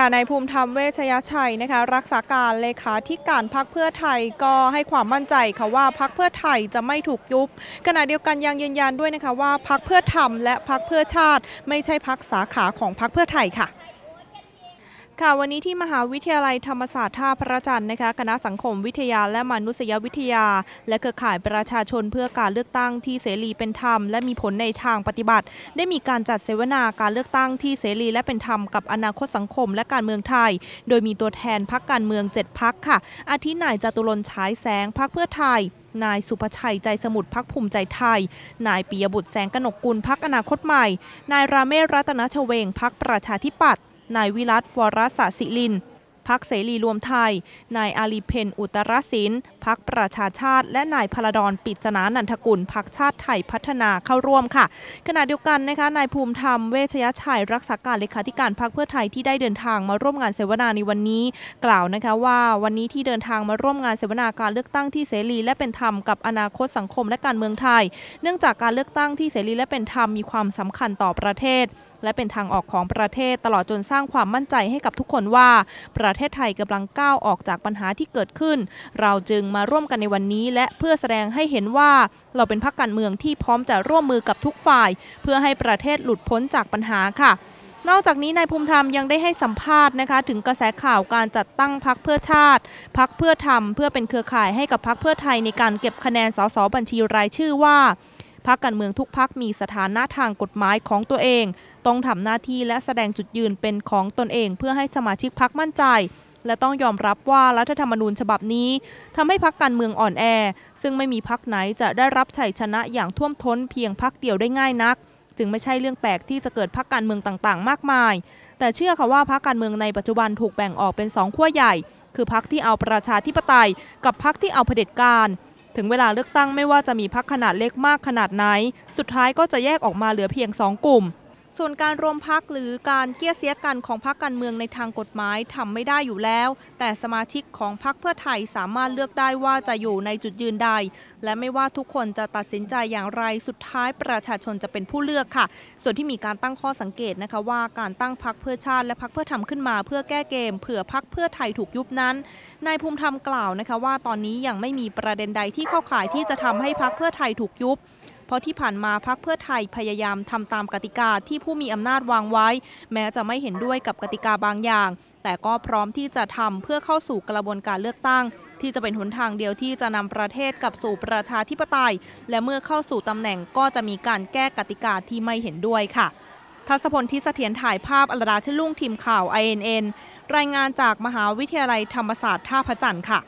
ค่ะนายภูมิธรรมเวชยชัยนะคะ รักษาการเลขาธิการพักเพื่อไทยก็ให้ความมั่นใจค่ะว่าพักเพื่อไทยจะไม่ถูกยุบ ขณะเดียวกันยังยืนยันด้วยนะคะว่าพักเพื่อธรรมและพักเพื่อชาติไม่ใช่พักสาขาของพักเพื่อไทยค่ะค่ะวันนี้ที่มหาวิทยาลัยธรรมศาสตร์ท่าพระจันทร์นะคะคณะสังคม วิทยาและมนุษยวิทยา และเครือข่ายประชาชนเพื่อการเลือกตั้งที่เสรีเป็นธรรม และมีผลในทางปฏิบัติ ได้มีการจัดเสวนาการเลือกตั้งที่เสรี และเป็นธรรมกับอนาคตสังคมและการเมืองไทย โดยมีตัวแทนพักการเมือง 7 พักค่ะ อาทินายจตุรนฉายแสงพักเพื่อไทย นายสุภชัยใจสมุทรพักภูมิใจไทยนายปิยบุตรแสงกนกกุลพักอนาคตใหม่นายราเมศรัตนชเวงพักประชาธิปัตย์นายวิรัตวรศสิลินพักเสรีรวมไทย นายอาลีเพนอุตรศิลพักประชาชาติและนายพลดอนปิศนานันทกุลพักชาติไทยพัฒนาเข้าร่วมค่ะ ขณะเดียวกันนะคะนายภูมิธรรมเวชยชัย รักษาการเลขาธิการพักเพื่อไทยที่ได้เดินทางมาร่วมงานเสวนาในวันนี้ กล่าวนะคะว่าวันนี้ที่เดินทางมาร่วมงานเสวนาการเลือกตั้งที่เสรี และเป็นธรรมกับอนาคตสังคมและการเมืองไทย เนื่องจากการเลือกตั้งที่เสรีและเป็นธรรมมีความสำคัญต่อประเทศ และเป็นทางออกของประเทศตลอดจนสร้างความมั่นใจให้กับทุกคนว่าประเทศไทยกำลังก้าวออกจากปัญหาที่เกิดขึ้น เราจึงมาาร่วมกันในวันนี้และเพื่อแสดงให้เห็นว่าเราเป็นพักการเมืองที่พร้อมจะร่วมมือกับทุกฝ่าย เพื่อให้ประเทศหลุดพ้นจากปัญหาค่ะ นอกจากนี้นายภูมิธรรมยังได้ให้สัมภาษณ์นะคะ ถึงกระแสข่าวการจัดตั้งพักเพื่อชาติพักเพื่อธรรมเพื่อเป็นเครือข่ายให้กับพักเพื่อไทยในการเก็บคะแนนสสบัญชีรายชื่อว่าพักการเมืองทุกพักมีสถานะทางกฎหมายของตัวเอง ต้องทำหน้าที่และแสดงจุดยืนเป็นของตนเอง เพื่อให้สมาชิกพักมั่นใจและต้องยอมรับว่า รัฐธรรมนูญฉบับนี้ทำให้พักการเมืองอ่อนแอ ซึ่งไม่มีพักไหนจะได้รับชัยชนะอย่างท่วมท้นเพียงพักเดียวได้ง่ายนัก จึงไม่ใช่เรื่องแปลกที่จะเกิดพักการเมืองต่างๆ มากมาย แต่เชื่อค่ะว่าพักการเมืองในปัจจุบันถูกแบ่งออกเป็นสองขั้วใหญ่ คือพักที่เอาประชาธิปไตย กับพักที่เอาเผด็จการถึงเวลาเลือกตั้งไม่ว่าจะมีพักขนาดเล็กมากขนาดไหน สุดท้ายก็จะแยกออกมาเหลือเพียง2กลุ่มส่วนการรวมพักหรือการเกี้ยเสียกันของพักการเมืองในทางกฎหมายทำไม่ได้อยู่แล้ว แต่สมาชิกของพักเพื่อไทยสามารถเลือกได้ว่าจะอยู่ในจุดยืนใด และไม่ว่าทุกคนจะตัดสินใจอย่างไรสุดท้ายประชาชนจะเป็นผู้เลือกค่ะ ส่วนที่มีการตั้งข้อสังเกตนะคะว่าการตั้งพักเพื่อชาติและพักเพื่อทำขึ้นมาเพื่อแก้เกม เผื่อพักเพื่อไทยถูกยุบนั้นนายภูมิธรรมกล่าวนะคะว่าตอนนี้ยังไม่มีประเด็นใดที่เข้าข่ายที่จะทำให้พักเพื่อไทยถูกยุบเพราะที่ผ่านมาพักเพื่อไทยพยายามทำตามกติกาที่ผู้มีอำนาจวางไว้แม้จะไม่เห็นด้วยกับกติกาบางอย่าง แต่ก็พร้อมที่จะทำเพื่อเข้าสู่กระบวนการเลือกตั้ง ที่จะเป็นหนทางเดียวที่จะนำประเทศกลับสู่ประชาธิปไตย และเมื่อเข้าสู่ตำแหน่งก็จะมีการแก้กติกาที่ไม่เห็นด้วยค่ะทัศพลที่เสถียรถ่ายภาพอลราชลุ่งทีมข่าว INN รายงานจากมหาวิทยาลัยธรรมศาสตร์ท่าพระจันทร์ค่ะ